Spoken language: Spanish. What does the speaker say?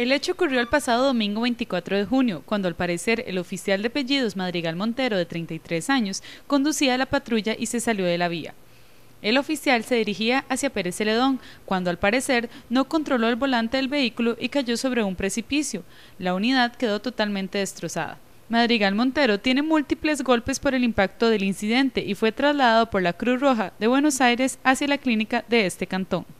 El hecho ocurrió el pasado domingo 24 de junio, cuando al parecer el oficial de apellidos Madrigal Montero, de 33 años, conducía la patrulla y se salió de la vía. El oficial se dirigía hacia Pérez Celedón, cuando al parecer no controló el volante del vehículo y cayó sobre un precipicio. La unidad quedó totalmente destrozada. Madrigal Montero tiene múltiples golpes por el impacto del incidente y fue trasladado por la Cruz Roja de Buenos Aires hacia la clínica de este cantón.